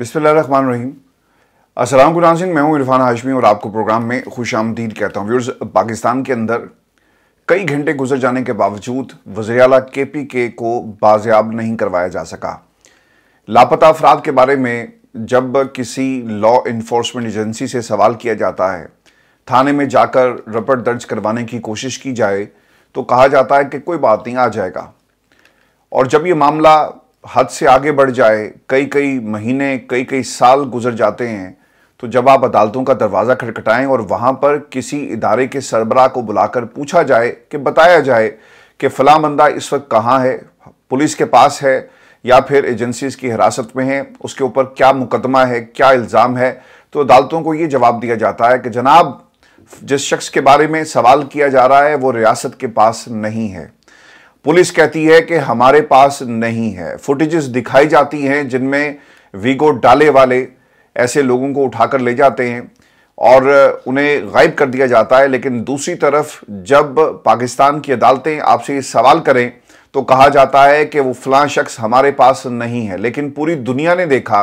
बिस्मिल्लाहमान रहीम असलम नाजिन मैं हूं इरफान हाशमी और आपको प्रोग्राम में खुश आमदीद कहता हूं व्यूर्स पाकिस्तान के अंदर कई घंटे गुजर जाने के बावजूद वजी अला के पी के को बाजियाब नहीं करवाया जा सका लापता अफराद के बारे में जब किसी लॉ इन्फोर्समेंट एजेंसी से सवाल किया जाता है थाने में जाकर रपट दर्ज करवाने की कोशिश की जाए तो कहा जाता है कि कोई बात नहीं आ जाएगा और जब ये मामला हद से आगे बढ़ जाए कई कई महीने कई कई साल गुजर जाते हैं तो जब आप अदालतों का दरवाज़ा खटखटाएं और वहाँ पर किसी इदारे के सरबराह को बुलाकर पूछा जाए कि बताया जाए कि फ़लाँ बंदा इस वक्त कहाँ है पुलिस के पास है या फिर एजेंसीज़ की हिरासत में है उसके ऊपर क्या मुकदमा है क्या इल्ज़ाम है तो अदालतों को ये जवाब दिया जाता है कि जनाब जिस शख्स के बारे में सवाल किया जा रहा है वो रियासत के पास नहीं है पुलिस कहती है कि हमारे पास नहीं है फुटेजेस दिखाई जाती हैं जिनमें वीगो डाले वाले ऐसे लोगों को उठाकर ले जाते हैं और उन्हें गायब कर दिया जाता है लेकिन दूसरी तरफ जब पाकिस्तान की अदालतें आपसे ये सवाल करें तो कहा जाता है कि वो फलां शख्स हमारे पास नहीं है लेकिन पूरी दुनिया ने देखा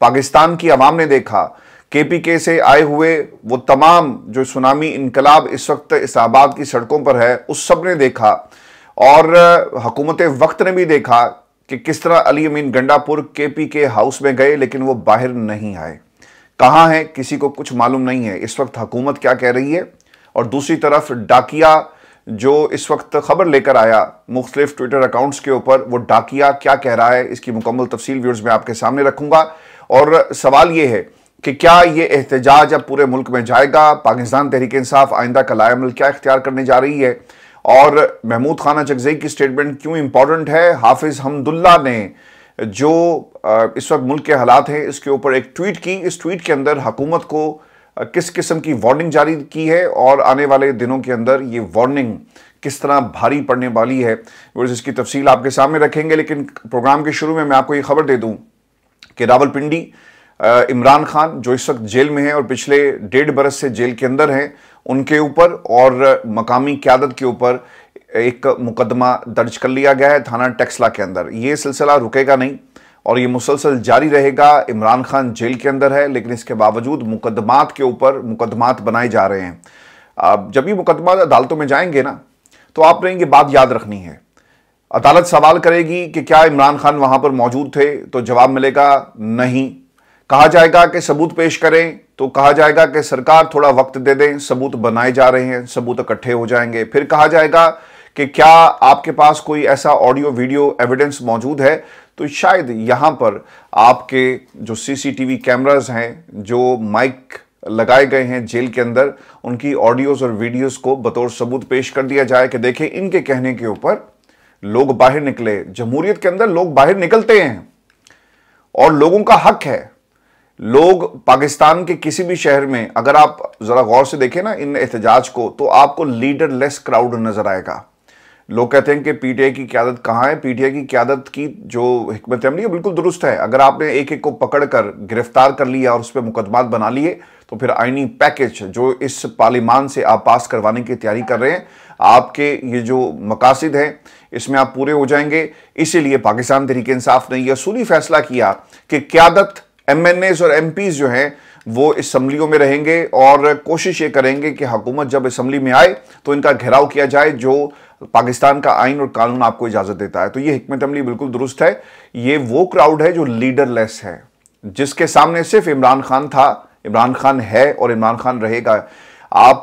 पाकिस्तान की आवाम ने देखा के पी के से आए हुए वो तमाम जो सुनामी इनकलाब इस वक्त इस्लाहाबाद की सड़कों पर है उस सब ने देखा और हकूमत वक्त ने भी देखा कि किस तरह अली अमीन गंडापुर के पी के हाउस में गए लेकिन वो बाहर नहीं आए कहाँ हैं किसी को कुछ मालूम नहीं है इस वक्त हुकूमत क्या कह रही है और दूसरी तरफ डाकिया जो इस वक्त खबर लेकर आया मुख्तलिफ ट्विटर अकाउंट्स के ऊपर वो डाकिया क्या कह रहा है इसकी मुकम्मल तफसील व्यूर्स में आपके सामने रखूंगा और सवाल ये है कि क्या ये एहतजाज अब पूरे मुल्क में जाएगा पाकिस्तान तहरीक इंसाफ आइंदा का लायामल क्या इख्तियार करने जा रही है और महमूद खाना चकजई की स्टेटमेंट क्यों इम्पॉर्टेंट है हाफिज़ हमदुल्ला ने जो इस वक्त मुल्क के हालात हैं इसके ऊपर एक ट्वीट की इस ट्वीट के अंदर हुकूमत को किस किस्म की वार्निंग जारी की है और आने वाले दिनों के अंदर ये वार्निंग किस तरह भारी पड़ने वाली है और इसकी तफसील आपके सामने रखेंगे लेकिन प्रोग्राम के शुरू में मैं आपको ये खबर दे दूँ कि रावलपिंडी इमरान खान जो इस वक्त जेल में हैं और पिछले डेढ़ बरस से जेल के अंदर हैं उनके ऊपर और मकामी क्यादत के ऊपर एक मुकदमा दर्ज कर लिया गया है थाना टेक्सला के अंदर ये सिलसिला रुकेगा नहीं और ये मुसलसल जारी रहेगा इमरान खान जेल के अंदर है लेकिन इसके बावजूद मुकदमात के ऊपर मुकदमात बनाए जा रहे हैं अब जब भी मुकदमा अदालतों में जाएंगे ना तो आपने ये बात याद रखनी है अदालत सवाल करेगी कि क्या इमरान खान वहाँ पर मौजूद थे तो जवाब मिलेगा नहीं कहा जाएगा कि सबूत पेश करें तो कहा जाएगा कि सरकार थोड़ा वक्त दे दें सबूत बनाए जा रहे हैं सबूत इकट्ठे हो जाएंगे फिर कहा जाएगा कि क्या आपके पास कोई ऐसा ऑडियो वीडियो एविडेंस मौजूद है तो शायद यहां पर आपके जो सीसीटीवी कैमरास हैं जो माइक लगाए गए हैं जेल के अंदर उनकी ऑडियोज़ और वीडियोज़ को बतौर सबूत पेश कर दिया जाए कि देखें इनके कहने के ऊपर लोग बाहर निकले जमहूरियत के अंदर लोग बाहर निकलते हैं और लोगों का हक है लोग पाकिस्तान के किसी भी शहर में अगर आप ज़रा गौर से देखें ना इन एहतजाज को तो आपको लीडरलेस क्राउड नज़र आएगा लोग कहते हैं कि पीटीआई की क्यादत कहाँ है पीटीआई की क्यादत की जो हमत अमली है बिल्कुल दुरुस्त है अगर आपने एक एक को पकड़ कर गिरफ्तार कर लिया और उस पर मुकदमात बना लिए तो फिर आइनी पैकेज जो इस पार्लिमान से आप पास करवाने की तैयारी कर रहे हैं आपके ये जो मकासद हैं इसमें आप पूरे हो जाएंगे इसीलिए पाकिस्तान तरीके इंसाफ ने यह असूली फैसला किया कि क्यादत एम और एम जो हैं वो इसम्बलियों में रहेंगे और कोशिश ये करेंगे कि हुकूमत जब इसम्बली में आए तो इनका घेराव किया जाए जो पाकिस्तान का आइन और कानून आपको इजाज़त देता है तो ये हमत अमली बिल्कुल दुरुस्त है ये वो क्राउड है जो लीडरलेस है जिसके सामने सिर्फ इमरान खान था इमरान खान है और इमरान खान रहेगा आप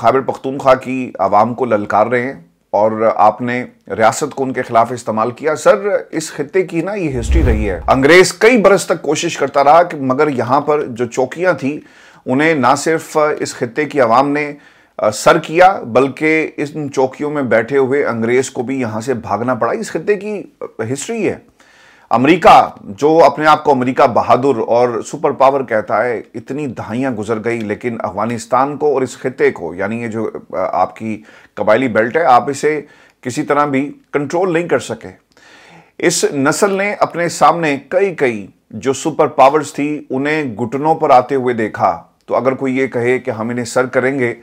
खैबर पख्तूनख्वा की आवाम को ललकार रहे हैं और आपने रियासत को उनके खिलाफ इस्तेमाल किया सर इस खत्े की ना ये हिस्ट्री रही है अंग्रेज कई बरस तक कोशिश करता रहा कि मगर यहाँ पर जो चौकियाँ थी उन्हें ना सिर्फ इस खत्े की आवाम ने सर किया बल्कि इन चौकियों में बैठे हुए अंग्रेज़ को भी यहाँ से भागना पड़ा इस खत्े की हिस्ट्री है अमेरिका जो अपने आप को अमेरिका बहादुर और सुपर पावर कहता है इतनी दहाइयाँ गुजर गई लेकिन अफगानिस्तान को और इस खत्े को यानी ये जो आपकी कबायली बेल्ट है आप इसे किसी तरह भी कंट्रोल नहीं कर सके इस नस्ल ने अपने सामने कई कई जो सुपर पावर्स थी उन्हें घुटनों पर आते हुए देखा तो अगर कोई ये कहे कि हम इन्हें सर करेंगे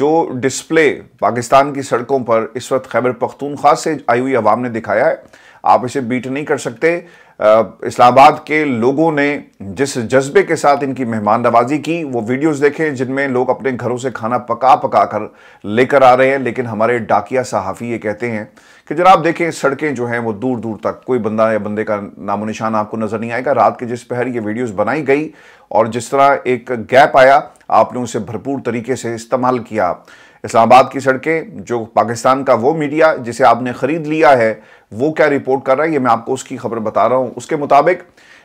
जो डिस्प्ले पाकिस्तान की सड़कों पर इस वक्त खैबर पख्तूनख्वा से आई हुई आवाम ने दिखाया है आप इसे बीट नहीं कर सकते इस्लामाबाद के लोगों ने जिस जज्बे के साथ इनकी मेहमान नवाजी की वो वीडियोस देखें जिनमें लोग अपने घरों से खाना पका पका कर लेकर आ रहे हैं लेकिन हमारे डाकिया सहाफ़ी ये कहते हैं कि जनाब देखें सड़कें जो हैं वो दूर दूर तक कोई बंदा या बंदे का नामो निशान आपको नज़र नहीं आएगा रात के जिस पहर ये वीडियोज़ बनाई गई और जिस तरह एक गैप आया आपने उसे भरपूर तरीके से इस्तेमाल किया इस्लामाबाद की सड़कें जो पाकिस्तान का वो मीडिया जिसे आपने ख़रीद लिया है वो क्या रिपोर्ट कर रहा है ये मैं आपको उसकी खबर बता रहा हूँ उसके मुताबिक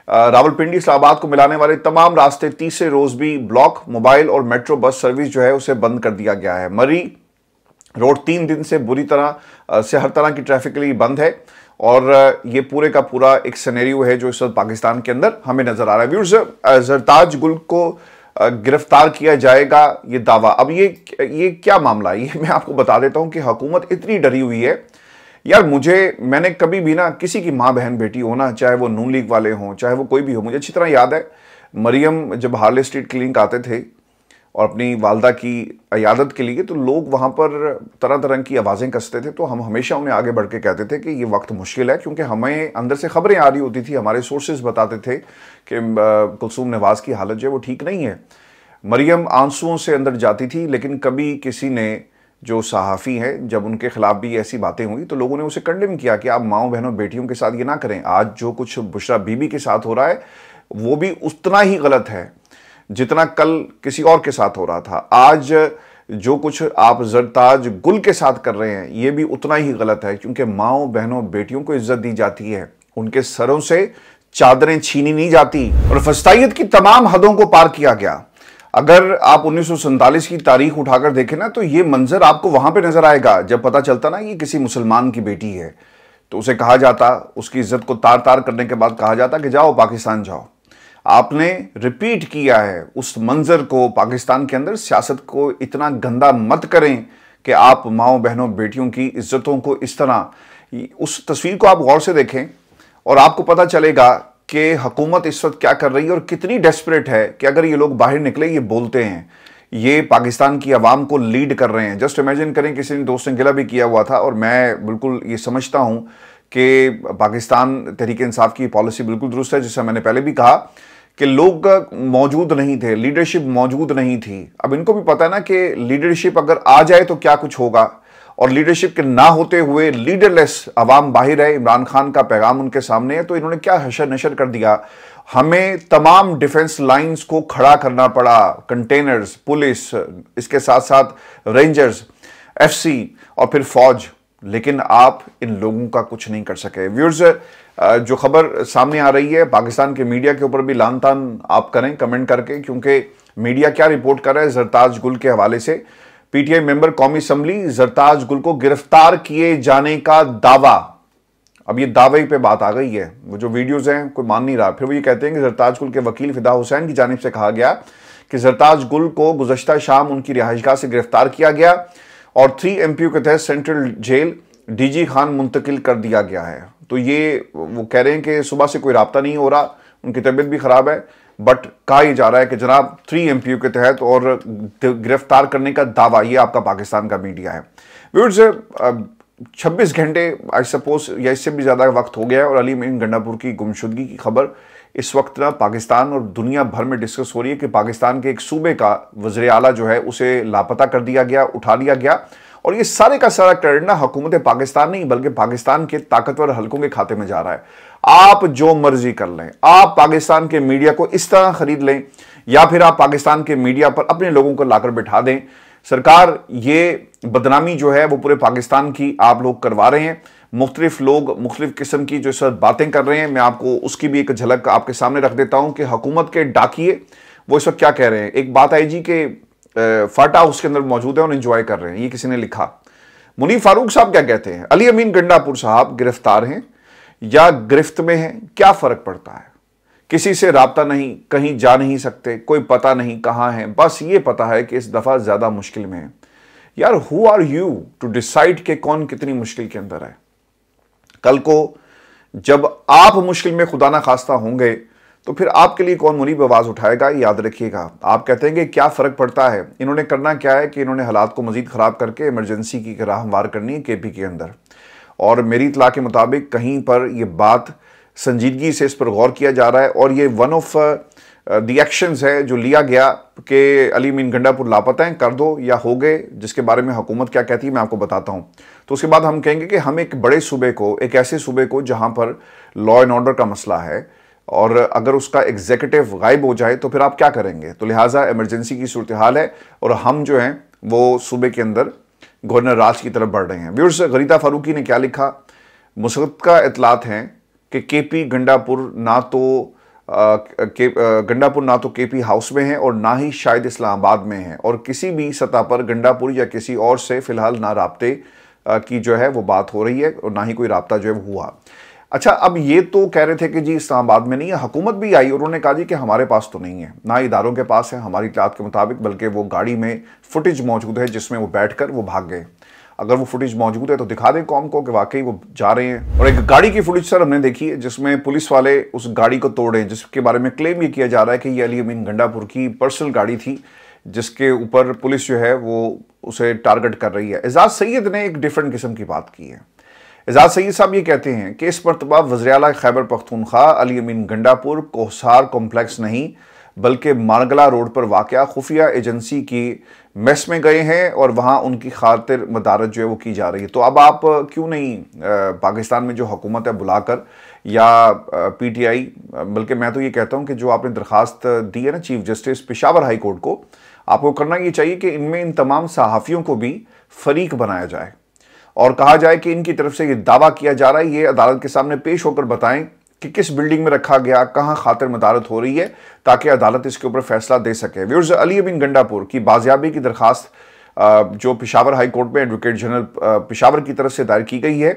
रावलपिंडी इस्लामाबाद को मिलाने वाले तमाम रास्ते तीसरे रोज़ भी ब्लॉक मोबाइल और मेट्रो बस सर्विस जो है उसे बंद कर दिया गया है मरी रोड तीन दिन से बुरी तरह से हर तरह की ट्रैफिक के लिए बंद है और ये पूरे का पूरा एक सनेरियो है जो इस वक्त पाकिस्तान के अंदर हमें नज़र आ रहा है व्यूर्स जरताज गुल को गिरफ्तार किया जाएगा ये दावा अब ये ये क्या मामला है ये मैं आपको बता देता हूँ कि हुकूमत इतनी डरी हुई है यार मुझे मैंने कभी भी ना किसी की माँ बहन बेटी हो ना चाहे वो नून लीग वाले हों चाहे वो कोई भी हो मुझे अच्छी तरह याद है मरियम जब हार्ले स्ट्रीट क्लिनिक आते थे और अपनी वालदा की अयादत के लिए तो लोग वहाँ पर तरह तरह की आवाज़ें कसते थे तो हम हमेशा उन्हें आगे बढ़ के कहते थे कि ये वक्त मुश्किल है क्योंकि हमें अंदर से खबरें आ रही होती थी हमारे सोर्सेज बताते थे कि कुलसूम नवाज़ की हालत जो है वो ठीक नहीं है मरियम आंसुओं से अंदर जाती थी लेकिन कभी किसी ने जो सहाफ़ी हैं जब उनके ख़िलाफ़ भी ऐसी बातें हुई तो लोगों ने उसे कंडेम किया कि आप माओ बहनों बेटियों के साथ ये ना करें आज जो कुछ बुशरा बीबी के साथ हो रहा है वो भी उतना ही गलत है जितना कल किसी और के साथ हो रहा था आज जो कुछ आप जरताज गुल के साथ कर रहे हैं ये भी उतना ही गलत है क्योंकि माओ बहनों बेटियों को इज्जत दी जाती है उनके सरों से चादरें छीनी नहीं जाती और फस्ताइत की तमाम हदों को पार किया गया अगर आप उन्नीस की तारीख उठाकर देखें ना तो ये मंजर आपको वहां पे नजर आएगा जब पता चलता ना ये किसी मुसलमान की बेटी है तो उसे कहा जाता उसकी इज्जत को तार तार करने के बाद कहा जाता कि जाओ पाकिस्तान जाओ आपने रिपीट किया है उस मंजर को पाकिस्तान के अंदर सियासत को इतना गंदा मत करें कि आप माओ बहनों बेटियों की इज्जतों को इस तरह उस तस्वीर को आप गौर से देखें और आपको पता चलेगा कि हुकूमत इस वक्त क्या कर रही है और कितनी डेस्परेट है कि अगर ये लोग बाहर निकले ये बोलते हैं ये पाकिस्तान की आवाम को लीड कर रहे हैं जस्ट इमेजिन करें किसी ने दोस्त ने गिला भी किया हुआ था और मैं बिल्कुल ये समझता हूँ कि पाकिस्तान तहरीक इंसाफ की पॉलिसी बिल्कुल दुरुस्त है जिससे मैंने पहले भी कहा कि लोग मौजूद नहीं थे लीडरशिप मौजूद नहीं थी अब इनको भी पता ना कि लीडरशिप अगर आ जाए तो क्या कुछ होगा और लीडरशिप के ना होते हुए लीडरलेस आवाम बाहर है इमरान खान का पैगाम उनके सामने है तो इन्होंने क्या हशर नशर कर दिया हमें तमाम डिफेंस लाइंस को खड़ा करना पड़ा कंटेनर्स पुलिस इसके साथ साथ रेंजर्स एफसी और फिर फौज लेकिन आप इन लोगों का कुछ नहीं कर सके व्यूर्स जो खबर सामने आ रही है पाकिस्तान के मीडिया के ऊपर भी लान तान आप करें कमेंट करके क्योंकि मीडिया क्या रिपोर्ट कर रहा है जरताज गुल के हवाले से पीटीआई मेंबर कौमी असम्बली जरताज गुल को गिरफ्तार किए जाने का दावा अब ये दावे पे बात आ गई है वो जो वीडियोज हैं कोई मान नहीं रहा फिर वो ये कहते हैं कि जरताज गुल के वकील फिदा हुसैन की जानब से कहा गया कि जरताज गुल को गुजशत शाम उनकी रिहाइशगाह से गिरफ्तार किया गया और थ्री एम के तहत सेंट्रल जेल डीजी खान मुंतकिल कर दिया गया है तो ये वो कह रहे हैं कि सुबह से कोई रबता नहीं हो रहा उनकी तबीयत भी ख़राब है बट कहा यह जा रहा है कि जनाब थ्री एम के तहत और गिरफ्तार करने का दावा ये आपका पाकिस्तान का मीडिया है व्यूर्स छब्बीस घंटे आई सपोज या इससे भी ज़्यादा वक्त हो गया है और अली मीन गंडापुर की गुमशुदगी की खबर इस वक्त ना पाकिस्तान और दुनिया भर में डिस्कस हो रही है कि पाकिस्तान के एक सूबे का वजर अला जो है उसे लापता कर दिया गया उठा लिया गया और ये सारे का सारा क्रेडिट ना हुकूमत पाकिस्तान नहीं बल्कि पाकिस्तान के ताकतवर हलकों के खाते में जा रहा है आप जो मर्जी कर लें आप पाकिस्तान के मीडिया को इस तरह खरीद लें या फिर आप पाकिस्तान के मीडिया पर अपने लोगों को लाकर बिठा दें सरकार ये बदनामी जो है वो पूरे पाकिस्तान की आप लोग करवा रहे हैं मुख्तलिफ लोग मुख्तलिफ किस्म की जो इस वक्त बातें कर रहे हैं मैं आपको उसकी भी एक झलक आपके सामने रख देता हूँ कि हुकूमत के डाकिए वो इस वक्त क्या कह रहे हैं एक बात आई जी के फाटा उसके अंदर मौजूद है और इन्जॉय कर रहे हैं ये किसी ने लिखा मुनी फारूक साहब क्या कहते हैं अली अमीन गंडापुर साहब गिरफ्तार हैं या गिरफ्त में हैं क्या फ़र्क पड़ता है किसी से रबता नहीं कहीं जा नहीं सकते कोई पता नहीं कहाँ है बस ये पता है कि इस दफ़ा ज़्यादा मुश्किल में है यार who are you to decide के कौन कितनी मुश्किल के अंदर है कल को जब आप मुश्किल में खुदा ना खास्ता होंगे तो फिर आपके लिए कौन मुनीब आवाज़ उठाएगा याद रखिएगा आप कहते हैं कि क्या फ़र्क पड़ता है इन्होंने करना क्या है कि इन्होंने हालात को मज़ीद ख़राब करके इमरजेंसी की राहमवार करनी है के पी के अंदर और मेरी इतला के मुताबिक कहीं पर यह बात संजीदगी से इस पर गौर किया जा रहा है और ये वन ऑफ दी एक्शंस है जो लिया गया कि अली मीन गंडापुर लापता हैं कर दो या हो गए जिसके बारे में हुकूमत क्या कहती है मैं आपको बताता हूँ तो उसके बाद हम कहेंगे कि हम एक बड़े सूबे को एक ऐसे सूबे को जहाँ पर लॉ एंड ऑर्डर का मसला है और अगर उसका एग्जीक्यूटिव गायब हो जाए तो फिर आप क्या करेंगे तो लिहाजा एमरजेंसी की सूरत हाल है और हम जो हैं वो सूबे के अंदर गवर्नर राज की तरफ बढ़ रहे हैं व्यूर्स गरीता फारूकी ने क्या लिखा मुसरत का इतलात हैं कि केपी गंडापुर ना तो गंडापुर ना तो केपी हाउस में है और ना ही शायद इस्लामाबाद में है और किसी भी सतह पर गंडापुर या किसी और से फ़िलहाल ना रबते की जो है वो बात हो रही है और ना ही कोई रबता जो है वो हुआ अच्छा अब ये तो कह रहे थे कि जी इस्लामाबाद में नहीं है हुकूमत भी आई और उन्होंने कहा जी कि हमारे पास तो नहीं है ना इदारों के पास है हमारी इतलात के मुताबिक बल्कि वो गाड़ी में फुटेज मौजूद है जिसमें वो बैठ कर वो भाग गए अगर वो फुटेज मौजूद है तो दिखा दें कॉम को कि वाकई वो जा रहे हैं और एक गाड़ी की फुटेज सर हमने देखी है जिसमें पुलिस वाले उस गाड़ी को तोड़ रहे हैं जिसके बारे में क्लेम ये किया जा रहा है कि ये अली अमीन गंडापुर की पर्सनल गाड़ी थी जिसके ऊपर पुलिस जो है वो उसे टारगेट कर रही है एजाज सैद ने एक डिफरेंट किस्म की बात की है एजाज सैद साहब ये कहते हैं कि इस मरतबा वजरियाला खैबर पख्तूनख्वा अली अमीन गंडापुर कोहसार कॉम्प्लेक्स नहीं बल्कि मारगला रोड पर वाक़ खुफिया एजेंसी की मेस में गए हैं और वहाँ उनकी खातिर मदारत जो है वो की जा रही है तो अब आप क्यों नहीं पाकिस्तान में जो हुकूमत है बुलाकर या पी टी आई बल्कि मैं तो ये कहता हूँ कि जो आपने दरख्वास्त दी है ना chief justice Peshawar high court को आपको करना ये चाहिए कि इनमें इन तमाम सहाफ़ियों को भी फरीक बनाया जाए और कहा जाए कि इनकी तरफ से ये दावा किया जा रहा है ये अदालत के सामने पेश होकर बताएं कि किस बिल्डिंग में रखा गया कहाँ खातर मदारत हो रही है ताकि अदालत इसके ऊपर फैसला दे सके व्यूर्स अली बिन गंडापुर की बाजियाबी की दरखास्त जो पिशावर हाई कोर्ट में एडवोकेट जनरल पिशावर की तरफ से दायर की गई है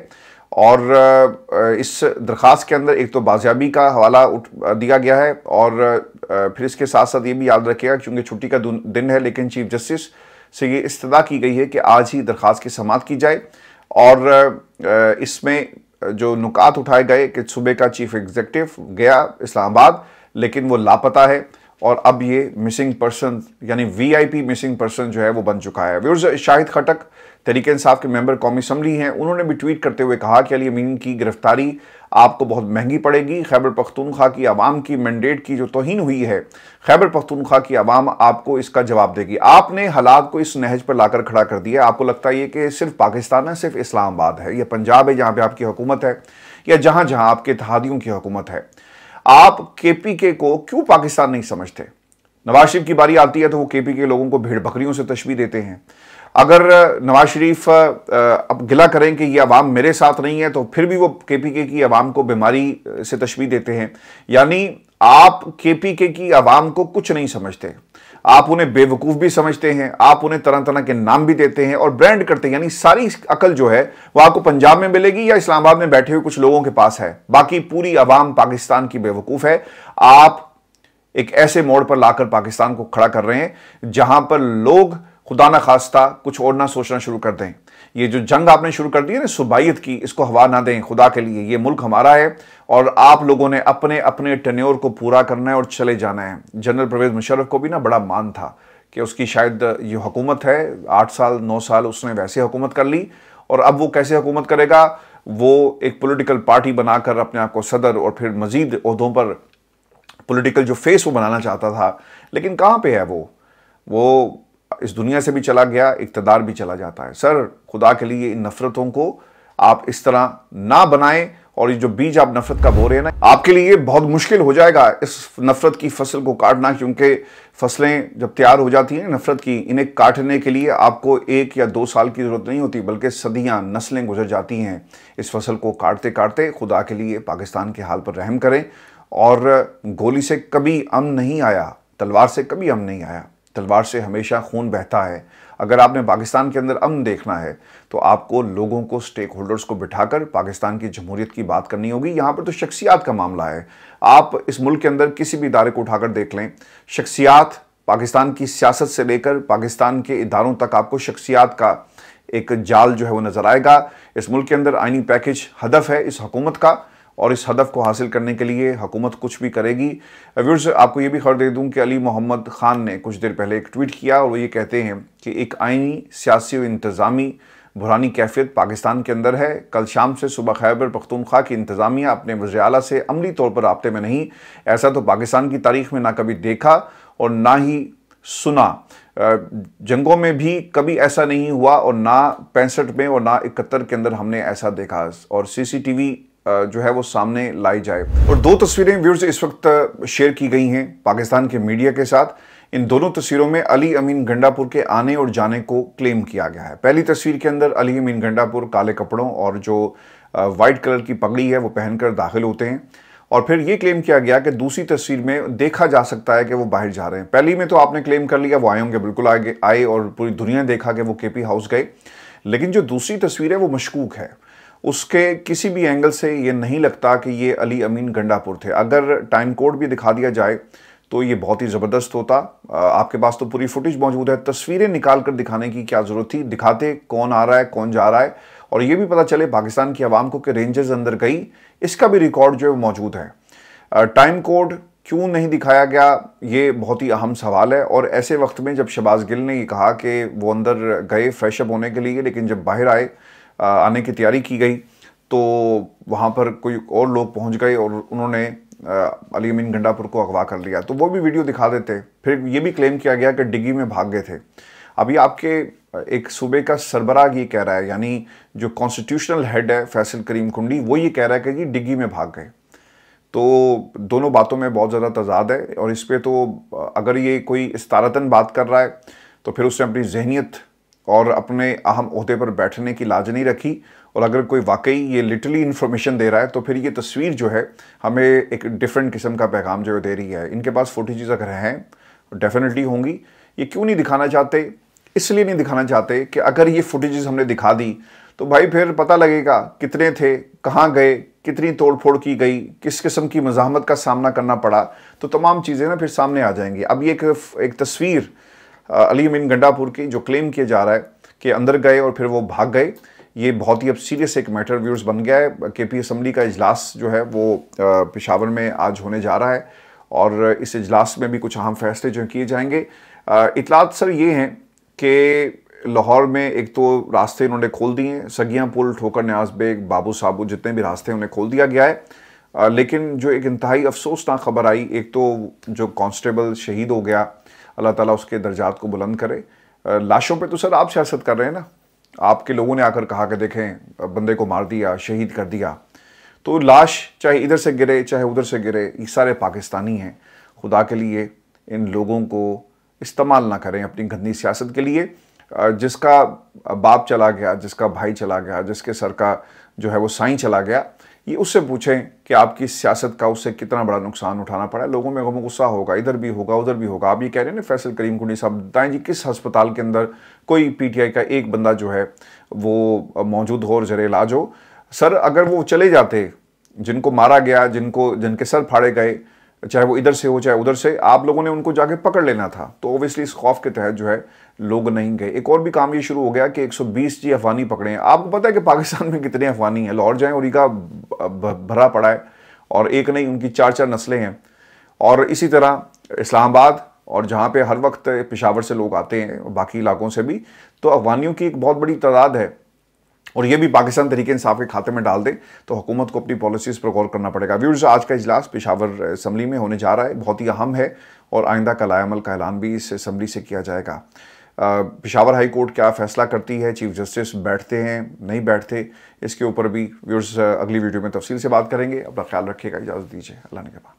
और इस दरख्वास्त के अंदर एक तो बाजियाबी का हवाला उठ दिया गया है और फिर इसके साथ साथ ये भी याद रखेगा चूँकि छुट्टी का दिन है लेकिन चीफ जस्टिस से ये इस्तः की गई है कि आज ही दरख्वास्त की समात की जाए और इसमें जो नुकात उठाए गए कि सूबे का चीफ एग्जीक्यूटिव गया इस्लामाबाद लेकिन वो लापता है और अब ये मिसिंग पर्सन यानी वीआईपी मिसिंग पर्सन जो है वो बन चुका है व्यूर्स शाहिद खटक तरीके इंसाफ के मेंबर कौमी असम्बली हैं उन्होंने भी ट्वीट करते हुए कहा कि अली अमीन की गिरफ्तारी आपको बहुत महंगी पड़ेगी खैबर पख्तूनख्वा की आवाम की मैंडेट की जो तोहन हुई है खैबर पख्तूनख्वा की आवाम आपको इसका जवाब देगी आपने हालात को इस नहज पर लाकर खड़ा कर दिया आपको लगता है कि सिर्फ पाकिस्तान है सिर्फ इस्लामाबाद है या पंजाब है जहाँ पर आपकी हुकूमत है या जहाँ जहाँ आपके इतिहादियों की हुकूमत है आप के पी के को क्यों पाकिस्तान नहीं समझते नवाज शरीफ की बारी आती है तो वो के पी के लोगों को भेड़ बकरियों से तशवी देते हैं अगर नवाज शरीफ अब गिला करें कि ये अवाम मेरे साथ नहीं है तो फिर भी वो के पी के की आवाम को बीमारी से तशवी देते हैं यानी आप के पी के की आवाम को कुछ नहीं समझते आप उन्हें बेवकूफ़ भी समझते हैं आप उन्हें तरह तरह के नाम भी देते हैं और ब्रांड करते हैं यानी सारी अकल जो है वो आपको पंजाब में मिलेगी या इस्लामाबाद में बैठे हुए कुछ लोगों के पास है बाकी पूरी आवाम पाकिस्तान की बेवकूफ़ है आप एक ऐसे मोड़ पर लाकर पाकिस्तान को खड़ा कर रहे हैं जहां पर लोग खुदा ना खास्ता कुछ और ना सोचना शुरू कर दें ये जो जंग आपने शुरू कर दी है ना सुबाइत की इसको हवा ना दें खुदा के लिए ये मुल्क हमारा है और आप लोगों ने अपने अपने टनोर को पूरा करना है और चले जाना है जनरल परवेज मुशरफ को भी ना बड़ा मान था कि उसकी शायद ये हुकूमत है आठ साल नौ साल उसने वैसे हुकूमत कर ली और अब वो कैसे हुकूमत करेगा वो एक पोलिटिकल पार्टी बनाकर अपने आप को सदर और फिर मजीद अहदों पर पोलिटिकल जो फेस वो बनाना चाहता था लेकिन कहाँ पर है वो वो इस दुनिया से भी चला गया इकतदार भी चला जाता है सर खुदा के लिए इन नफ़रतों को आप इस तरह ना बनाएं और ये जो बीज आप नफ़रत का बो रहे हैं ना आपके लिए बहुत मुश्किल हो जाएगा इस नफ़रत की फसल को काटना क्योंकि फसलें जब तैयार हो जाती हैं नफ़रत की इन्हें काटने के लिए आपको एक या दो साल की ज़रूरत नहीं होती बल्कि सदियां नस्लें गुजर जाती हैं इस फसल को काटते काटते खुदा के लिए पाकिस्तान के हाल पर रहम करें और गोली से कभी अम नहीं आया तलवार से कभी अम नहीं आया तलवार से हमेशा खून बहता है अगर आपने पाकिस्तान के अंदर अमन देखना है तो आपको लोगों को स्टेक होल्डर्स को बिठाकर पाकिस्तान की जमहूरियत की बात करनी होगी यहाँ पर तो शख्सियात का मामला है आप इस मुल्क के अंदर किसी भी इदारे को उठाकर देख लें शख्सियात पाकिस्तान की सियासत से लेकर पाकिस्तान के इदारों तक आपको शख्सियात का एक जाल जो है वो नज़र आएगा इस मुल्क के अंदर आइनी पैकेज हदफ है इस हुकूमत का और इस हदफ को हासिल करने के लिए हुकूमत कुछ भी करेगी व्यूर्स uh, आपको ये भी खबर दे दूं कि अली मोहम्मद ख़ान ने कुछ देर पहले एक ट्वीट किया और वो ये कहते हैं कि एक आइनी सियासी और इंतज़ामी बुरानी कैफियत पाकिस्तान के अंदर है कल शाम से सुबह खैबर पख्तूनख्वा की इंतज़ामिया अपने वजे से अमली तौर पर रबते में नहीं ऐसा तो पाकिस्तान की तारीख में ना कभी देखा और ना ही सुना uh, जंगों में भी कभी ऐसा नहीं हुआ और ना पैंसठ में और ना इकहत्तर के अंदर हमने ऐसा देखा और सीसीटीवी जो है वो सामने लाई जाए और दो तस्वीरें व्यूर्स इस वक्त शेयर की गई हैं पाकिस्तान के मीडिया के साथ इन दोनों तस्वीरों में अली अमीन गंडापुर के आने और जाने को क्लेम किया गया है पहली तस्वीर के अंदर अली अमीन गंडापुर काले कपड़ों और जो वाइट कलर की पगड़ी है वो पहनकर दाखिल होते हैं और फिर ये क्लेम किया गया कि दूसरी तस्वीर में देखा जा सकता है कि वो बाहर जा रहे हैं पहली में तो आपने क्लेम कर लिया वो आए होंगे बिल्कुल आगे आए और पूरी दुनिया देखा कि वो केपी हाउस गए लेकिन जो दूसरी तस्वीर है वो मशकूक है उसके किसी भी एंगल से ये नहीं लगता कि ये अली अमीन गंडापुर थे अगर टाइम कोड भी दिखा दिया जाए तो ये बहुत ही ज़बरदस्त होता आपके पास तो पूरी फुटेज मौजूद है तस्वीरें निकाल कर दिखाने की क्या ज़रूरत थी दिखाते कौन आ रहा है कौन जा रहा है और ये भी पता चले पाकिस्तान की आवाम को कि रेंजेज अंदर गई इसका भी रिकॉर्ड जो है मौजूद है टाइम कोड क्यों नहीं दिखाया गया ये बहुत ही अहम सवाल है और ऐसे वक्त में जब शबाज गिल ने ये कहा कि वो अंदर गए फ्रेशअप होने के लिए लेकिन जब बाहर आए आने की तैयारी की गई तो वहाँ पर कोई और लोग पहुँच गए और उन्होंने अली अमीन गंडापुर को अगवा कर लिया तो वो भी वीडियो दिखा देते फिर ये भी क्लेम किया गया कि डिग्गी में भाग गए थे अभी आपके एक सूबे का सरबराह ये कह रहा है यानी जो कॉन्स्टिट्यूशनल हेड है फैसल करीम कुंडी वो ये कह रहा है कि जी डिग्गी में भाग गए तो दोनों बातों में बहुत ज़्यादा तजाद है और इस पर तो अगर ये कोई इस बात कर रहा है तो फिर उसने अपनी जहनीत और अपने अहम अहदे पर बैठने की लाज नहीं रखी और अगर कोई वाकई ये लिटली इन्फॉर्मेशन दे रहा है तो फिर ये तस्वीर जो है हमें एक डिफरेंट किस्म का पैगाम जो है दे रही है इनके पास फोटेज़ अगर हैं डेफिनेटली होंगी ये क्यों नहीं दिखाना चाहते इसलिए नहीं दिखाना चाहते कि अगर ये फुटेजेस हमने दिखा दी तो भाई फिर पता लगेगा कितने थे कहाँ गए कितनी तोड़फोड़ की गई किस किस्म की मजामत का सामना करना पड़ा तो तमाम चीज़ें ना फिर सामने आ जाएंगी अब ये एक, एक तस्वीर अली अमीन गंडापुर की जो क्लेम किया जा रहा है कि अंदर गए और फिर वो भाग गए ये बहुत ही अब सीरियस एक मैटर व्यूर्स बन गया है के पी असम्बली का इजलास जो है वो पेशावर में आज होने जा रहा है और इस इजलास में भी कुछ अहम फैसले जो किए जाएंगे इतलात सर ये हैं कि लाहौर में एक तो रास्ते इन्होंने खोल दिए हैं सगियाँ पुल ठोकर न्याज बेग बाबू साबू जितने भी रास्ते हैं उन्हें खोल दिया गया है लेकिन जो एक इंतहाई अफसोसनाक खबर आई एक तो जो कांस्टेबल शहीद हो गया अल्लाह ताला उसके दर्जात को बुलंद करे लाशों पे तो सर आप सियासत कर रहे हैं ना आपके लोगों ने आकर कहा कि देखें बंदे को मार दिया शहीद कर दिया तो लाश चाहे इधर से गिरे चाहे उधर से गिरे ये सारे पाकिस्तानी हैं खुदा के लिए इन लोगों को इस्तेमाल ना करें अपनी गंदी सियासत के लिए जिसका बाप चला गया जिसका भाई चला गया जिसके सर का जो है वो साई चला गया ये उससे पूछें कि आपकी सियासत का उससे कितना बड़ा नुकसान उठाना पड़ा लोगों में गम गुस्सा होगा इधर भी होगा उधर भी होगा आप ये कह रहे हैं ना फैसल करीम कुंडी साहब बताएं जी किस अस्पताल के अंदर कोई पीटीआई का एक बंदा जो है वो मौजूद हो और जर इलाज हो सर अगर वो चले जाते जिनको मारा गया जिनको जिनके सर फाड़े गए चाहे वो इधर से हो चाहे उधर से आप लोगों ने उनको जाके पकड़ लेना था तो ओबियसली इस खौफ के तहत जो है लोग नहीं गए एक और भी काम ये शुरू हो गया कि 120 जी अफवानी पकड़े हैं आपको पता है कि पाकिस्तान में कितने अफवानी हैं लाहौर जाएं और इनका भरा पड़ा है और एक नहीं उनकी चार चार नस्लें हैं और इसी तरह इस्लामाबाद और जहाँ पे हर वक्त पेशावर से लोग आते हैं बाकी इलाकों से भी तो अफगानियों की एक बहुत बड़ी तादाद है और ये भी पाकिस्तान तरीके इंसाफ के खाते में डाल दें तो हुकूमत को अपनी पॉलिसीज़ पर गौर करना पड़ेगा व्यूर्स आज का इजलास पेशावर असम्बली में होने जा रहा है बहुत ही अहम है और आइंदा कलायमल का ऐलान भी इस असम्बली से किया जाएगा पिशावर हाई कोर्ट क्या फैसला करती है चीफ जस्टिस बैठते हैं नहीं बैठते इसके ऊपर भी व्यूर्स अगली वीडियो में तफसील से बात करेंगे अपना ख्याल रखिएगा इजाज़त दीजिए अल्लाह ने कहा